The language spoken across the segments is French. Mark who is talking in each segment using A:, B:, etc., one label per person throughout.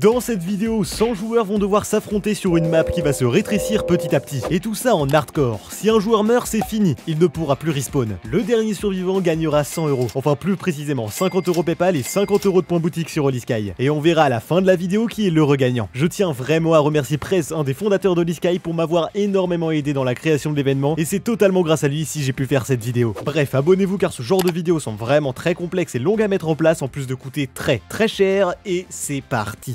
A: Dans cette vidéo, 100 joueurs vont devoir s'affronter sur une map qui va se rétrécir petit à petit, et tout ça en hardcore. Si un joueur meurt, c'est fini, il ne pourra plus respawn. Le dernier survivant gagnera 100 euros, enfin plus précisément 50 euros PayPal et 50 euros de points boutique sur Holy Sky. Et on verra à la fin de la vidéo qui est le regagnant. Je tiens vraiment à remercier Press, un des fondateurs d'Holy Sky, pour m'avoir énormément aidé dans la création de l'événement, et c'est totalement grâce à lui si j'ai pu faire cette vidéo. Bref, abonnez-vous car ce genre de vidéos sont vraiment très complexes et longues à mettre en place en plus de coûter très très cher, et c'est parti.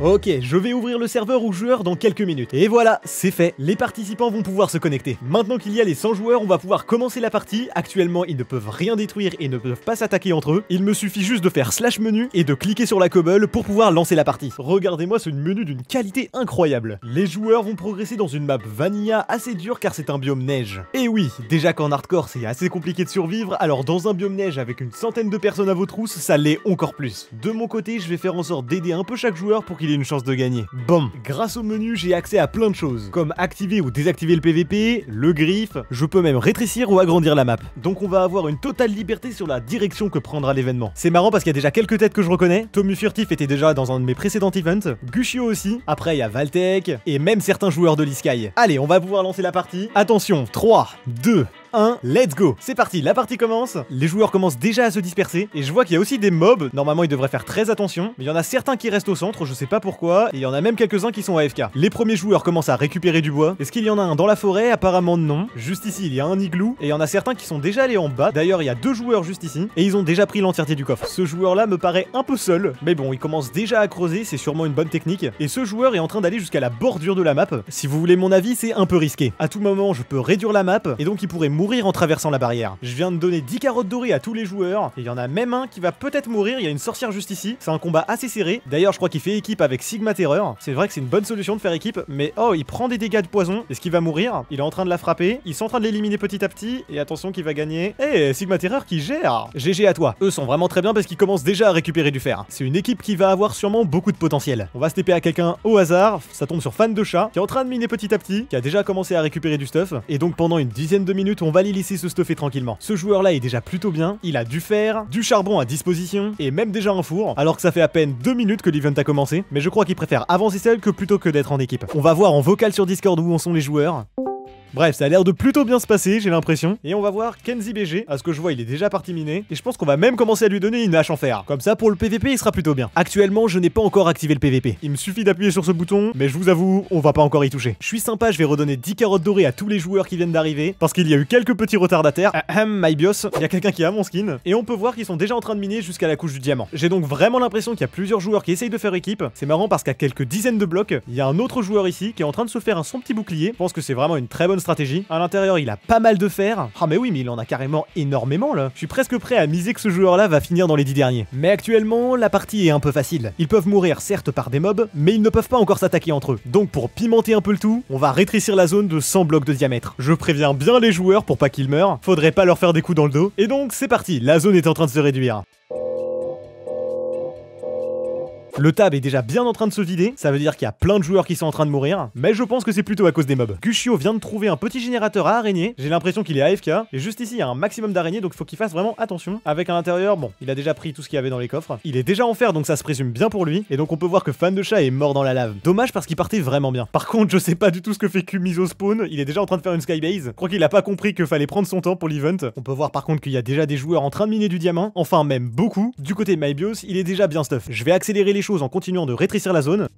A: Ok, je vais ouvrir le serveur aux joueurs dans quelques minutes. Et voilà, c'est fait. Les participants vont pouvoir se connecter. Maintenant qu'il y a les 100 joueurs, on va pouvoir commencer la partie. Actuellement, ils ne peuvent rien détruire et ne peuvent pas s'attaquer entre eux. Il me suffit juste de faire slash menu et de cliquer sur la cobble pour pouvoir lancer la partie. Regardez-moi ce menu d'une qualité incroyable. Les joueurs vont progresser dans une map vanilla assez dure car c'est un biome neige. Et oui, déjà qu'en hardcore c'est assez compliqué de survivre, alors dans un biome neige avec une centaine de personnes à vos trousses, ça l'est encore plus. De mon côté, je vais faire en sorte d'aider un peu chaque joueur pour qu'il une chance de gagner. Bon, grâce au menu, j'ai accès à plein de choses, comme activer ou désactiver le PVP, le griffe, je peux même rétrécir ou agrandir la map. Donc on va avoir une totale liberté sur la direction que prendra l'événement. C'est marrant parce qu'il y a déjà quelques têtes que je reconnais, Tommy Furtif était déjà dans un de mes précédents events, Gushio aussi, après il y a Valtech, et même certains joueurs de l'Iskai. Allez, on va pouvoir lancer la partie. Attention, 3, 2, 1, let's go C'est parti, la partie commence, les joueurs commencent déjà à se disperser, et je vois qu'il y a aussi des mobs, normalement ils devraient faire très attention, mais il y en a certains qui restent au centre, je sais pas pourquoi, et il y en a même quelques-uns qui sont AFK. Les premiers joueurs commencent à récupérer du bois, est-ce qu'il y en a un dans la forêt Apparemment non, juste ici il y a un igloo, et il y en a certains qui sont déjà allés en bas, d'ailleurs il y a deux joueurs juste ici, et ils ont déjà pris l'entièreté du coffre. Ce joueur là me paraît un peu seul, mais bon il commence déjà à creuser, c'est sûrement une bonne technique, et ce joueur est en train d'aller jusqu'à la bordure de la map, si vous voulez mon avis c'est un peu risqué. À tout moment je peux réduire la map, et donc il pourrait mourir en traversant la barrière. Je viens de donner 10 carottes dorées à tous les joueurs, et il y en a même un qui va peut-être mourir, il y a une sorcière juste ici, c'est un combat assez serré, d'ailleurs je crois qu'il fait équipe avec Sigma Terreur, c'est vrai que c'est une bonne solution de faire équipe, mais oh, il prend des dégâts de poison, est-ce qu'il va mourir Il est en train de la frapper, ils sont en train de l'éliminer petit à petit, et attention qu'il va gagner. Eh, Sigma Terreur qui gère GG à toi, eux sont vraiment très bien parce qu'ils commencent déjà à récupérer du fer. C'est une équipe qui va avoir sûrement beaucoup de potentiel. On va se taper à quelqu'un au hasard, ça tombe sur Fan de Chat, qui est en train de miner petit à petit, qui a déjà commencé à récupérer du stuff, et donc pendant une dizaine de minutes, on on va les laisser se stuffer tranquillement. Ce joueur-là est déjà plutôt bien, il a du fer, du charbon à disposition, et même déjà un four, alors que ça fait à peine deux minutes que l'event a commencé, mais je crois qu'il préfère avancer seul que plutôt que d'être en équipe. On va voir en vocal sur Discord où en sont les joueurs. Bref, ça a l'air de plutôt bien se passer, j'ai l'impression. Et on va voir Kenzie BG. À ce que je vois, il est déjà parti miner. Et je pense qu'on va même commencer à lui donner une hache en fer. Comme ça, pour le PVP, il sera plutôt bien. Actuellement, je n'ai pas encore activé le PVP. Il me suffit d'appuyer sur ce bouton, mais je vous avoue, on va pas encore y toucher. Je suis sympa, je vais redonner 10 carottes dorées à tous les joueurs qui viennent d'arriver. Parce qu'il y a eu quelques petits retardataires. Ahem, my bios. Il y a quelqu'un qui a mon skin. Et on peut voir qu'ils sont déjà en train de miner jusqu'à la couche du diamant. J'ai donc vraiment l'impression qu'il y a plusieurs joueurs qui essayent de faire équipe. C'est marrant parce qu'à quelques dizaines de blocs, il y a un autre joueur ici qui est en train de se faire un son petit bouclier. Je pense que c'est vraiment une très bonne stratégie. À l'intérieur, il a pas mal de fer. Ah mais oui, mais il en a carrément énormément là. Je suis presque prêt à miser que ce joueur-là va finir dans les dix derniers. Mais actuellement, la partie est un peu facile. Ils peuvent mourir certes par des mobs, mais ils ne peuvent pas encore s'attaquer entre eux. Donc pour pimenter un peu le tout, on va rétrécir la zone de 100 blocs de diamètre. Je préviens bien les joueurs pour pas qu'ils meurent, faudrait pas leur faire des coups dans le dos. Et donc c'est parti, la zone est en train de se réduire. Le tab est déjà bien en train de se vider, ça veut dire qu'il y a plein de joueurs qui sont en train de mourir, mais je pense que c'est plutôt à cause des mobs. Gushio vient de trouver un petit générateur à araignées, j'ai l'impression qu'il est AFK, et juste ici il y a un maximum d'araignées donc il faut qu'il fasse vraiment attention. Avec à l'intérieur, bon, il a déjà pris tout ce qu'il y avait dans les coffres, il est déjà en fer donc ça se présume bien pour lui, et donc on peut voir que Fan de Chat est mort dans la lave. Dommage parce qu'il partait vraiment bien. Par contre, je sais pas du tout ce que fait Kumizo spawn, il est déjà en train de faire une skybase, je crois qu'il a pas compris qu'il fallait prendre son temps pour l'event. On peut voir par contre qu'il y a déjà des joueurs en train de miner du diamant, enfin même beaucoup. Du côté Mybios, il est déjà bien stuff. Je vais accélérer les en continuant de rétrécir la zone.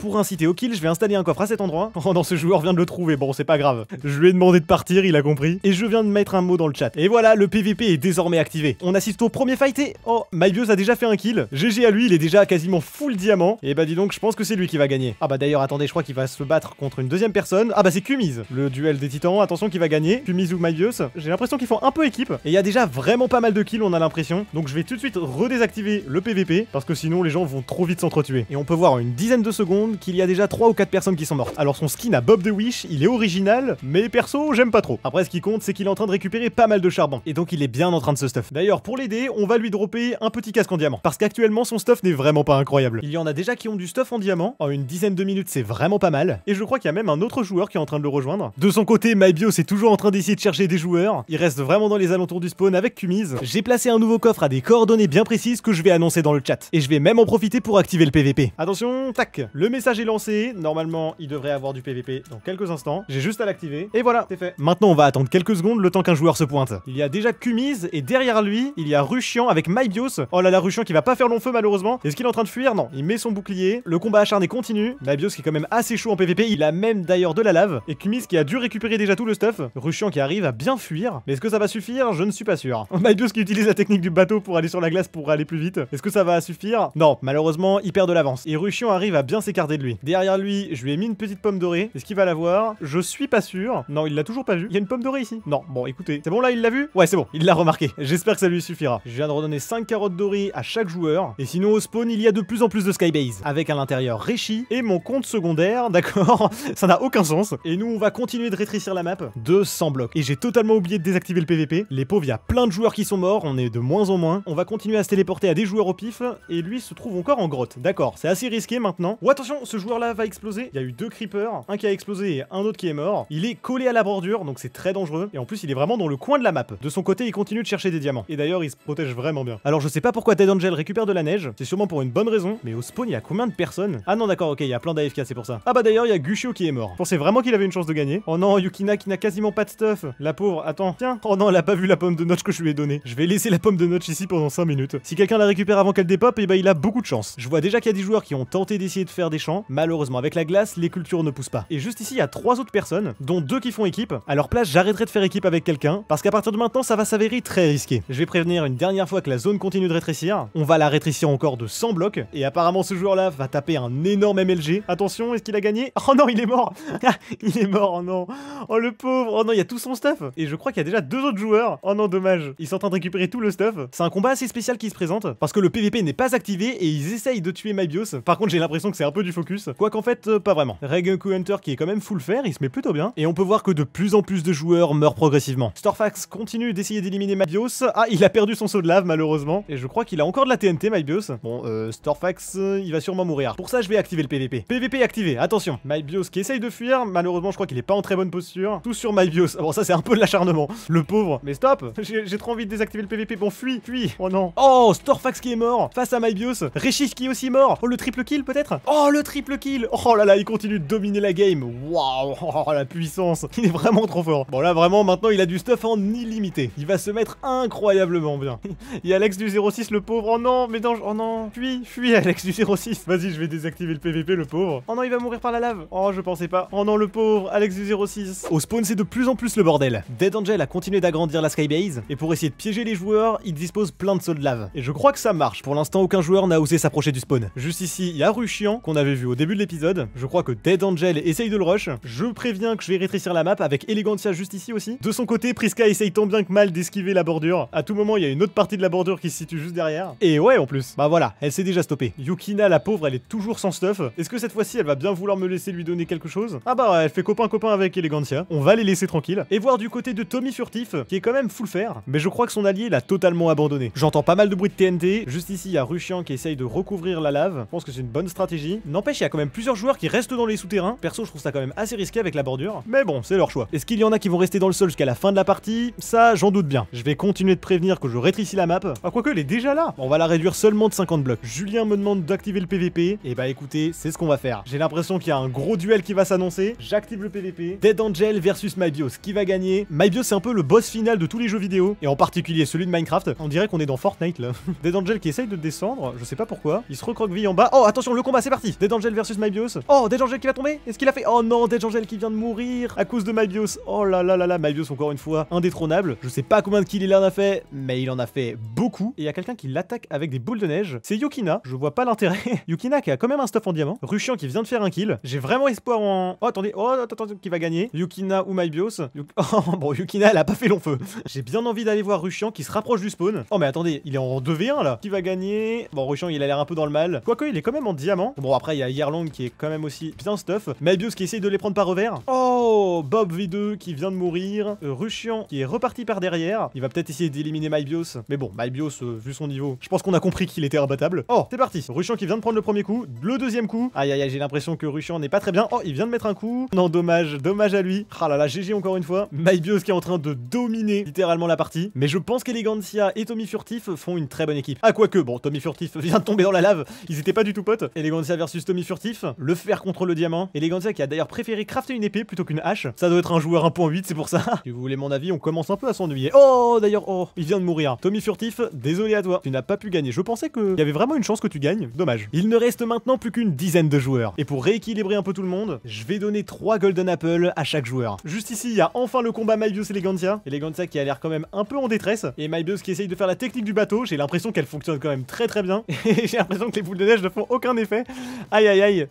A: Pour inciter au kill, je vais installer un coffre à cet endroit. Oh non, ce joueur vient de le trouver, bon c'est pas grave. Je lui ai demandé de partir, il a compris. Et je viens de mettre un mot dans le chat. Et voilà, le PVP est désormais activé. On assiste au premier fight et... Oh, Mybius a déjà fait un kill. GG à lui, il est déjà quasiment full diamant. Et bah dis donc, je pense que c'est lui qui va gagner. Ah bah d'ailleurs, attendez, je crois qu'il va se battre contre une deuxième personne. Ah bah c'est Kumiz, le duel des titans. Attention qu'il va gagner. Kumiz ou Mybius. J'ai l'impression qu'ils font un peu équipe. Et il y a déjà vraiment pas mal de kills, on a l'impression. Donc je vais tout de suite redésactiver le PVP parce que sinon les gens vont trop vite s'entretuer. Et on peut voir une dizaine de secondes qu'il y a déjà 3 ou 4 personnes qui sont mortes. Alors son skin à Bob the Wish, il est original, mais perso, j'aime pas trop. Après, ce qui compte, c'est qu'il est en train de récupérer pas mal de charbon. Et donc il est bien en train de se stuff. D'ailleurs, pour l'aider, on va lui dropper un petit casque en diamant. Parce qu'actuellement, son stuff n'est vraiment pas incroyable. Il y en a déjà qui ont du stuff en diamant. En une dizaine de minutes, c'est vraiment pas mal. Et je crois qu'il y a même un autre joueur qui est en train de le rejoindre. De son côté, MyBio, c'est toujours en train d'essayer de chercher des joueurs. Il reste vraiment dans les alentours du spawn avec Cumise. J'ai placé un nouveau coffre à des coordonnées bien précises que je vais annoncer dans le chat. Et je vais même en profiter pour activer le PVP. Attention, tac, le message est lancé. Normalement, il devrait avoir du PVP dans quelques instants. J'ai juste à l'activer. Et voilà, c'est fait. Maintenant, on va attendre quelques secondes le temps qu'un joueur se pointe. Il y a déjà Kumiz et derrière lui, il y a Ruchian avec MyBios. Oh là là, Ruchian qui va pas faire long feu malheureusement. Est-ce qu'il est en train de fuir Non, il met son bouclier. Le combat acharné continue. MyBios qui est quand même assez chaud en PVP. Il a même d'ailleurs de la lave. Et Kumiz qui a dû récupérer déjà tout le stuff. Ruchian qui arrive à bien fuir. Mais est-ce que ça va suffire Je ne suis pas sûr. MyBios qui utilise la technique du bateau pour aller sur la glace pour aller plus vite. Est-ce que ça va suffire Non, malheureusement, il perd de l'avance. Et Ruchian arrive à bien s'écarter de lui. Derrière lui, je lui ai mis une petite pomme dorée. Est-ce qu'il va la voir Je suis pas sûr. Non, il l'a toujours pas vu. Il y a une pomme dorée ici. Non, bon, écoutez. C'est bon là, il l'a vu Ouais, c'est bon, il l'a remarqué. J'espère que ça lui suffira. Je viens de redonner 5 carottes dorées à chaque joueur. Et sinon, au spawn, il y a de plus en plus de Skybase. Avec à l'intérieur Réchi et mon compte secondaire, d'accord Ça n'a aucun sens. Et nous, on va continuer de rétrécir la map. 200 blocs. Et j'ai totalement oublié de désactiver le PVP. Les pauvres, il y a plein de joueurs qui sont morts. On est de moins en moins. On va continuer à se téléporter à des joueurs au pif. Et lui se trouve encore en grotte. D'accord, c'est assez risqué maintenant. Ouais, attention ce joueur-là va exploser. Il y a eu deux creepers, un qui a explosé et un autre qui est mort. Il est collé à la bordure, donc c'est très dangereux. Et en plus, il est vraiment dans le coin de la map. De son côté, il continue de chercher des diamants. Et d'ailleurs, il se protège vraiment bien. Alors, je sais pas pourquoi Dead Angel récupère de la neige. C'est sûrement pour une bonne raison. Mais au spawn, il y a combien de personnes Ah non, d'accord, ok, il y a plein d'AFK, c'est pour ça. Ah bah d'ailleurs, il y a Gushio qui est mort. Je vraiment qu'il avait une chance de gagner. Oh non, Yukina qui n'a quasiment pas de stuff. La pauvre, attends. Tiens, oh non, elle a pas vu la pomme de Notch que je lui ai donnée. Je vais laisser la pomme de Notch ici pendant 5 minutes. Si quelqu'un la récupère avant qu'elle dépop, et eh bah ben, il a beaucoup de chance. Je vois déjà qu'il y a des joueurs qui ont tenté d'essayer de faire des Malheureusement, avec la glace, les cultures ne poussent pas. Et juste ici, il y a trois autres personnes, dont deux qui font équipe. À leur place, j'arrêterai de faire équipe avec quelqu'un, parce qu'à partir de maintenant, ça va s'avérer très risqué. Je vais prévenir une dernière fois que la zone continue de rétrécir. On va la rétrécir encore de 100 blocs, et apparemment, ce joueur-là va taper un énorme MLG. Attention, est-ce qu'il a gagné Oh non, il est mort Il est mort, oh non Oh le pauvre Oh non, il y a tout son stuff Et je crois qu'il y a déjà deux autres joueurs. Oh non, dommage. Ils sont en train de récupérer tout le stuff. C'est un combat assez spécial qui se présente, parce que le PVP n'est pas activé et ils essayent de tuer Mybios. Par contre, j'ai l'impression que c'est un peu du faux Quoi qu'en fait, euh, pas vraiment. Regenku Hunter qui est quand même full fer, il se met plutôt bien. Et on peut voir que de plus en plus de joueurs meurent progressivement. Storfax continue d'essayer d'éliminer Mybios. Ah, il a perdu son saut de lave malheureusement. Et je crois qu'il a encore de la TNT, Mybios. Bon, euh, euh, il va sûrement mourir. Pour ça, je vais activer le PVP. PVP activé, attention. Mybios qui essaye de fuir. Malheureusement, je crois qu'il est pas en très bonne posture. Tout sur Mybios. bon, ça, c'est un peu de l'acharnement. Le pauvre. Mais stop J'ai trop envie de désactiver le PVP. Bon, fuis, fuis. Oh non. Oh, Storfax qui est mort face à Mybios. Reshif qui est aussi mort. Oh, le triple kill peut-être Oh, le triple kill Oh là là, il continue de dominer la game Waouh oh, La puissance Il est vraiment trop fort Bon là, vraiment, maintenant, il a du stuff en illimité. Il va se mettre incroyablement bien. il y a Alex du 06, le pauvre. Oh non, mais dangereux. oh non Fuis, fuis Alex du 06 Vas-y, je vais désactiver le PVP, le pauvre. Oh non, il va mourir par la lave Oh, je pensais pas. Oh non, le pauvre Alex du 06 Au spawn, c'est de plus en plus le bordel. Dead Angel a continué d'agrandir la Skybase, et pour essayer de piéger les joueurs, il dispose plein de sauts de lave. Et je crois que ça marche. Pour l'instant, aucun joueur n'a osé s'approcher du spawn. Juste ici, il y a Ruchian, qu'on avait vu au début de l'épisode. Je crois que Dead Angel essaye de le rush. Je préviens que je vais rétrécir la map avec Elegantia juste ici aussi. De son côté, Prisca essaye tant bien que mal d'esquiver la bordure. À tout moment, il y a une autre partie de la bordure qui se situe juste derrière. Et ouais, en plus. Bah voilà, elle s'est déjà stoppée. Yukina, la pauvre, elle est toujours sans stuff. Est-ce que cette fois-ci, elle va bien vouloir me laisser lui donner quelque chose Ah bah, elle fait copain-copain avec Elegantia. On va les laisser tranquilles. Et voir du côté de Tommy Furtif, qui est quand même full fer. Mais je crois que son allié l'a totalement abandonné. J'entends pas mal de bruit de TNT. Juste ici, il y a Ruchian qui essaye de recouvrir la lave. Je pense que c'est une bonne stratégie. Non N'empêche, il y a quand même plusieurs joueurs qui restent dans les souterrains. Perso, je trouve ça quand même assez risqué avec la bordure. Mais bon, c'est leur choix. Est-ce qu'il y en a qui vont rester dans le sol jusqu'à la fin de la partie Ça, j'en doute bien. Je vais continuer de prévenir que je rétrécis la map. Ah, quoique, elle est déjà là. On va la réduire seulement de 50 blocs. Julien me demande d'activer le PVP. Et eh bah écoutez, c'est ce qu'on va faire. J'ai l'impression qu'il y a un gros duel qui va s'annoncer. J'active le PVP. Dead Angel versus MyBios. Qui va gagner MyBios, c'est un peu le boss final de tous les jeux vidéo. Et en particulier celui de Minecraft. On dirait qu'on est dans Fortnite là. Dead Angel qui essaye de descendre. Je sais pas pourquoi. Il se recroqueville en bas. Oh, attention, le combat, c'est parti. D'Angel versus MyBios. Oh, D'Angel qui va tomber Est-ce qu'il a fait Oh non, D'Angel qui vient de mourir à cause de MyBios. Oh là là là là, MyBios encore une fois indétrônable. Je sais pas combien de kills il en a fait, mais il en a fait beaucoup. Et il y a quelqu'un qui l'attaque avec des boules de neige. C'est Yukina. Je vois pas l'intérêt. Yukina qui a quand même un stuff en diamant. Ruchian qui vient de faire un kill. J'ai vraiment espoir en. Oh attendez, oh attendez, qui va gagner Yukina ou MyBios Oh bon, Yukina elle a pas fait long feu. J'ai bien envie d'aller voir Ruchian qui se rapproche du spawn. Oh mais attendez, il est en 2v1 là. Qui va gagner Bon, Ruchian il a l'air un peu dans le mal. Quoique il est quand même en diamant. Bon après, il y a Yerlong qui est quand même aussi bien stuff. Mybios qui essaye de les prendre par revers. Oh Bob V2 qui vient de mourir. Euh, Ruchian qui est reparti par derrière. Il va peut-être essayer d'éliminer Mybios Mais bon, Mybios euh, vu son niveau, je pense qu'on a compris qu'il était rabattable. Oh, c'est parti. Ruchian qui vient de prendre le premier coup. Le deuxième coup. Aïe aïe aïe, j'ai l'impression que Ruchian n'est pas très bien. Oh, il vient de mettre un coup. Non, dommage, dommage à lui. Ah là là, GG encore une fois. Mybios qui est en train de dominer littéralement la partie. Mais je pense qu'Elegantia et Tommy Furtif font une très bonne équipe. quoi ah, quoique, bon, Tommy Furtif vient de tomber dans la lave. Ils étaient pas du tout potes. Elegantia versus Tommy furtif, le fer contre le diamant. Et Elegantia qui a d'ailleurs préféré crafter une épée plutôt qu'une hache. Ça doit être un joueur 1.8, c'est pour ça. Si vous voulez mon avis, on commence un peu à s'ennuyer. Oh, d'ailleurs, oh, il vient de mourir. Tommy furtif, désolé à toi. Tu n'as pas pu gagner. Je pensais qu'il y avait vraiment une chance que tu gagnes. Dommage. Il ne reste maintenant plus qu'une dizaine de joueurs. Et pour rééquilibrer un peu tout le monde, je vais donner 3 Golden Apple à chaque joueur. Juste ici, il y a enfin le combat et Elegantia. Elegantia qui a l'air quand même un peu en détresse. Et Mybius qui essaye de faire la technique du bateau. J'ai l'impression qu'elle fonctionne quand même très très bien. Et j'ai l'impression que les boules de neige ne font aucun effet. Aí, aí, ai.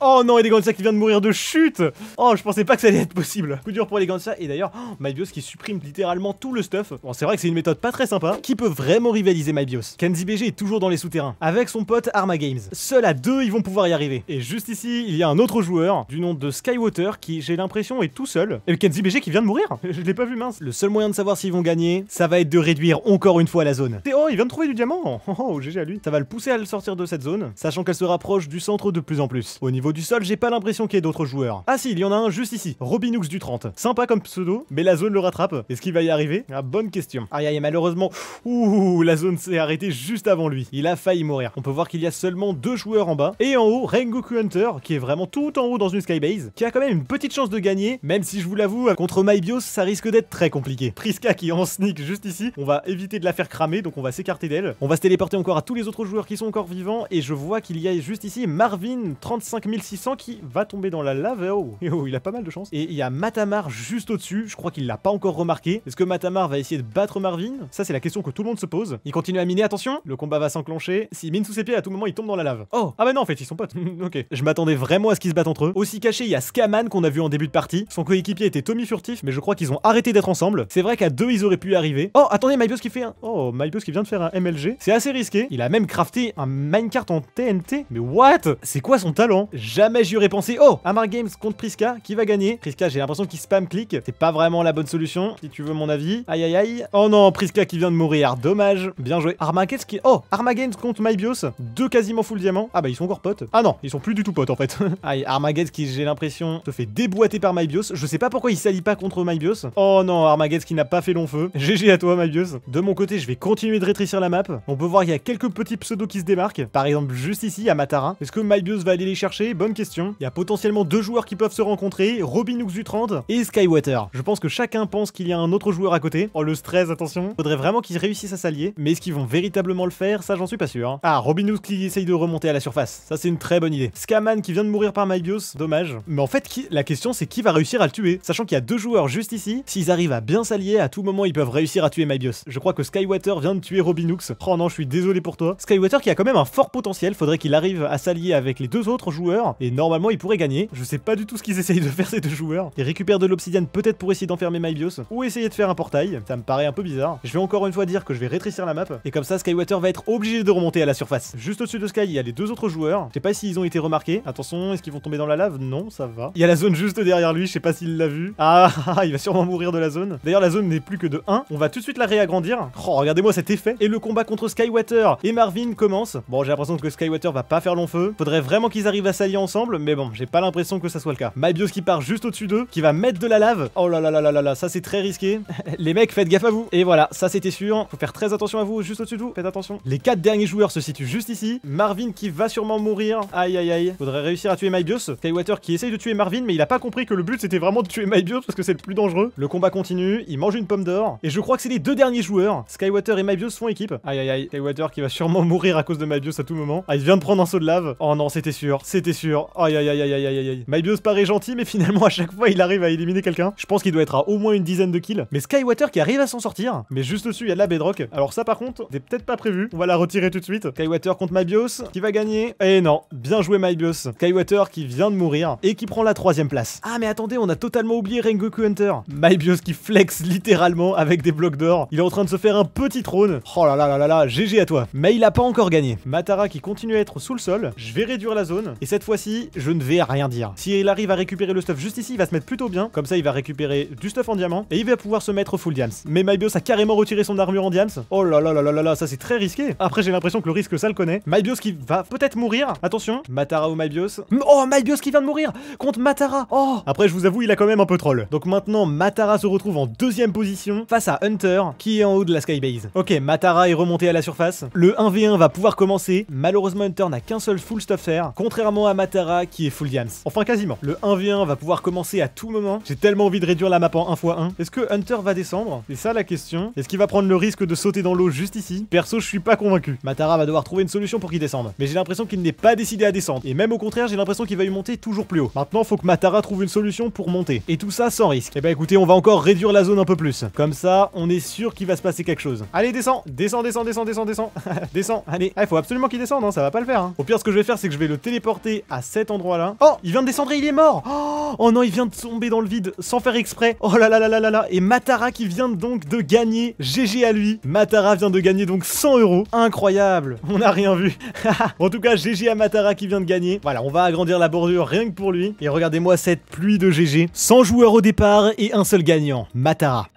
A: Oh non, et des Gansa qui viennent de mourir de chute Oh, je pensais pas que ça allait être possible. Coup dur pour les Gansa, et d'ailleurs, oh, MyBios qui supprime littéralement tout le stuff. Bon, c'est vrai que c'est une méthode pas très sympa, qui peut vraiment rivaliser MyBios. Kenzie BG est toujours dans les souterrains, avec son pote ArmaGames. Seuls à deux, ils vont pouvoir y arriver. Et juste ici, il y a un autre joueur, du nom de Skywater, qui, j'ai l'impression, est tout seul. Et Kenzie BG qui vient de mourir Je l'ai pas vu, mince. Le seul moyen de savoir s'ils vont gagner, ça va être de réduire encore une fois la zone. oh, il vient de trouver du diamant Oh, GG oh, oh, à lui. Ça va le pousser à le sortir de cette zone, sachant qu'elle se rapproche du centre de plus en plus. Au niveau du sol, j'ai pas l'impression qu'il y ait d'autres joueurs. Ah si, il y en a un juste ici, Robinux du 30. Sympa comme pseudo, mais la zone le rattrape. Est-ce qu'il va y arriver ah, Bonne question. Aïe aïe, malheureusement, ouh, la zone s'est arrêtée juste avant lui. Il a failli mourir. On peut voir qu'il y a seulement deux joueurs en bas, et en haut, Rengoku Hunter, qui est vraiment tout en haut dans une Skybase, qui a quand même une petite chance de gagner, même si je vous l'avoue, contre Mybios, ça risque d'être très compliqué. Priska qui est en sneak juste ici, on va éviter de la faire cramer, donc on va s'écarter d'elle. On va se téléporter encore à tous les autres joueurs qui sont encore vivants, et je vois qu'il y a juste ici Marvin 35 000 sent qui va tomber dans la lave. Eh oh, eh oh, il a pas mal de chance. Et il y a Matamar juste au-dessus. Je crois qu'il l'a pas encore remarqué. Est-ce que Matamar va essayer de battre Marvin Ça, c'est la question que tout le monde se pose. Il continue à miner, attention Le combat va s'enclencher. S'il mine sous ses pieds, à tout moment, il tombe dans la lave. Oh Ah bah non, en fait, ils sont potes. ok. Je m'attendais vraiment à ce qu'ils se battent entre eux. Aussi caché, il y a Scaman qu'on a vu en début de partie. Son coéquipier était Tommy Furtif, mais je crois qu'ils ont arrêté d'être ensemble. C'est vrai qu'à deux, ils auraient pu y arriver. Oh, attendez, qui fait Oh, Mybius qui vient de faire un MLG. C'est assez risqué. Il a même crafté un minecart en TNT. Mais what C'est quoi son talent Jamais aurais pensé. Oh Amar Games contre Priska, qui va gagner Priska, j'ai l'impression qu'il spam click. C'est pas vraiment la bonne solution, si tu veux mon avis. Aïe aïe aïe. Oh non, Priska qui vient de mourir, dommage. Bien joué. Arma qui. Oh Arma contre MyBios, deux quasiment full diamant. Ah bah ils sont encore potes. Ah non, ils sont plus du tout potes en fait. aïe, Arma qui, j'ai l'impression, se fait déboîter par MyBios. Je sais pas pourquoi il s'allie pas contre MyBios. Oh non, Arma qui n'a pas fait long feu. GG à toi, MyBios. De mon côté, je vais continuer de rétrécir la map. On peut voir, il y a quelques petits pseudos qui se démarquent. Par exemple, juste ici, à Matara. Est-ce que MyBios va aller les chercher bonne question. Il y a potentiellement deux joueurs qui peuvent se rencontrer, Robin du 30 et Skywater. Je pense que chacun pense qu'il y a un autre joueur à côté. Oh le stress, attention. Faudrait vraiment qu'ils réussissent à s'allier, mais est-ce qu'ils vont véritablement le faire Ça j'en suis pas sûr. Hein. Ah, Robin qui essaye de remonter à la surface. Ça c'est une très bonne idée. Skaman qui vient de mourir par Mybios, dommage. Mais en fait, la question c'est qui va réussir à le tuer, sachant qu'il y a deux joueurs juste ici. S'ils arrivent à bien s'allier, à tout moment ils peuvent réussir à tuer Mybios. Je crois que Skywater vient de tuer Robin Oh non, je suis désolé pour toi. Skywater qui a quand même un fort potentiel, faudrait qu'il arrive à s'allier avec les deux autres joueurs et normalement, ils pourraient gagner. Je sais pas du tout ce qu'ils essayent de faire ces deux joueurs. Ils récupèrent de l'obsidienne peut-être pour essayer d'enfermer Mybios ou essayer de faire un portail. Ça me paraît un peu bizarre. Je vais encore une fois dire que je vais rétrécir la map. Et comme ça, Skywater va être obligé de remonter à la surface. Juste au-dessus de Sky, il y a les deux autres joueurs. Je sais pas s'ils ont été remarqués. Attention, est-ce qu'ils vont tomber dans la lave Non, ça va. Il y a la zone juste derrière lui. Je sais pas s'il l'a vu. Ah, il va sûrement mourir de la zone. D'ailleurs, la zone n'est plus que de 1. On va tout de suite la réagrandir. Oh, regardez-moi cet effet. Et le combat contre Skywater et Marvin commence. Bon, j'ai l'impression que Skywater va pas faire long feu. Faudrait vraiment qu'ils arrivent à s'allier ensemble, mais bon, j'ai pas l'impression que ça soit le cas. Mybios qui part juste au-dessus d'eux, qui va mettre de la lave. Oh là là là là là ça c'est très risqué. les mecs, faites gaffe à vous. Et voilà, ça c'était sûr. Faut faire très attention à vous, juste au-dessus de vous. Faites attention. Les quatre derniers joueurs se situent juste ici. Marvin qui va sûrement mourir. Aïe aïe aïe. Faudrait réussir à tuer Mybios. Skywater qui essaye de tuer Marvin, mais il a pas compris que le but c'était vraiment de tuer Mybios parce que c'est le plus dangereux. Le combat continue, il mange une pomme d'or. Et je crois que c'est les deux derniers joueurs. Skywater et Mybios font équipe. Aïe aïe aïe. Skywater qui va sûrement mourir à cause de Mybios à tout moment. Ah, il vient de prendre un saut de lave. Oh non, c'était sûr. C'était Aïe Aïe aïe aïe aïe aïe aïe aïe. Mybios paraît gentil, mais finalement à chaque fois il arrive à éliminer quelqu'un. Je pense qu'il doit être à au moins une dizaine de kills. Mais Skywater qui arrive à s'en sortir. Mais juste dessus, il y a de la bedrock. Alors ça par contre, c'est peut-être pas prévu. On va la retirer tout de suite. Skywater contre Mybios, qui va gagner. Et eh non, bien joué Mybios. Skywater qui vient de mourir et qui prend la troisième place. Ah mais attendez, on a totalement oublié Rengoku Hunter. Mybios qui flex littéralement avec des blocs d'or. Il est en train de se faire un petit trône. Oh là là là là là, GG à toi. Mais il a pas encore gagné. Matara qui continue à être sous le sol. Je vais réduire la zone. Et cette fois-ci, je ne vais rien dire. Si il arrive à récupérer le stuff juste ici, il va se mettre plutôt bien. Comme ça, il va récupérer du stuff en diamant et il va pouvoir se mettre full diams. Mais MyBios a carrément retiré son armure en diams. Oh là là là là là là, ça c'est très risqué. Après, j'ai l'impression que le risque, ça le connaît. MyBios qui va peut-être mourir. Attention, Matara ou MyBios. Oh, MyBios qui vient de mourir contre Matara. Oh Après, je vous avoue, il a quand même un peu troll. Donc maintenant, Matara se retrouve en deuxième position face à Hunter qui est en haut de la Skybase. Ok, Matara est remonté à la surface. Le 1v1 va pouvoir commencer. Malheureusement, Hunter n'a qu'un seul full stuff faire. Contrairement à Matara qui est full Enfin quasiment. Le 1v1 va pouvoir commencer à tout moment. J'ai tellement envie de réduire la map en 1x1. Est-ce que Hunter va descendre C'est ça la question. Est-ce qu'il va prendre le risque de sauter dans l'eau juste ici Perso, je suis pas convaincu. Matara va devoir trouver une solution pour qu'il descende. Mais j'ai l'impression qu'il n'est pas décidé à descendre. Et même au contraire, j'ai l'impression qu'il va y monter toujours plus haut. Maintenant, faut que Matara trouve une solution pour monter. Et tout ça sans risque. Et eh bah ben, écoutez, on va encore réduire la zone un peu plus. Comme ça, on est sûr qu'il va se passer quelque chose. Allez, descend Descend descend descend descend descend Descend allez. Ah, faut absolument qu'il descende, hein. ça va pas le faire. Hein. Au pire, ce que je vais faire, c'est que je vais le téléporter à cet endroit-là. Oh, il vient de descendre et il est mort oh, oh, non, il vient de tomber dans le vide sans faire exprès. Oh là là là là là là Et Matara qui vient donc de gagner. GG à lui. Matara vient de gagner donc 100 euros. Incroyable On n'a rien vu. en tout cas, GG à Matara qui vient de gagner. Voilà, on va agrandir la bordure rien que pour lui. Et regardez-moi cette pluie de GG. 100 joueurs au départ et un seul gagnant, Matara.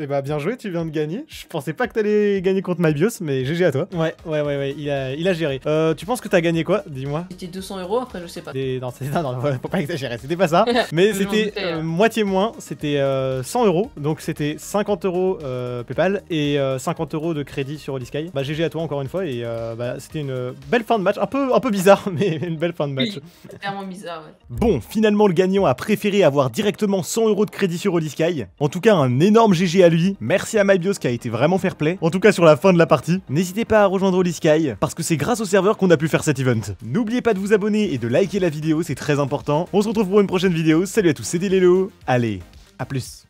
A: Eh bah bien joué, tu viens de gagner. Je pensais pas que t'allais gagner contre MyBios, mais GG à toi. Ouais, ouais, ouais, il a, il a géré. Euh, tu penses que t'as gagné quoi Dis-moi. C'était 200 euros, après je sais pas. Non, non, non, non, faut pas exagérer, c'était pas ça. mais c'était euh, hein. moitié moins, c'était 100 euh, euros. Donc c'était 50 euros PayPal et 50 euros de crédit sur Holy Sky. Bah GG à toi encore une fois, et bah, c'était une belle fin de match, un peu, un peu bizarre, mais une belle fin de match. Oui, bizarre, ouais. Bon, finalement le gagnant a préféré avoir directement 100 euros de crédit sur Holy Sky. En tout cas, un énorme GG à lui, merci à MyBios qui a été vraiment fair play, en tout cas sur la fin de la partie. N'hésitez pas à rejoindre Sky parce que c'est grâce au serveur qu'on a pu faire cet event. N'oubliez pas de vous abonner et de liker la vidéo, c'est très important. On se retrouve pour une prochaine vidéo, salut à tous, c'était Lelo, allez, à plus.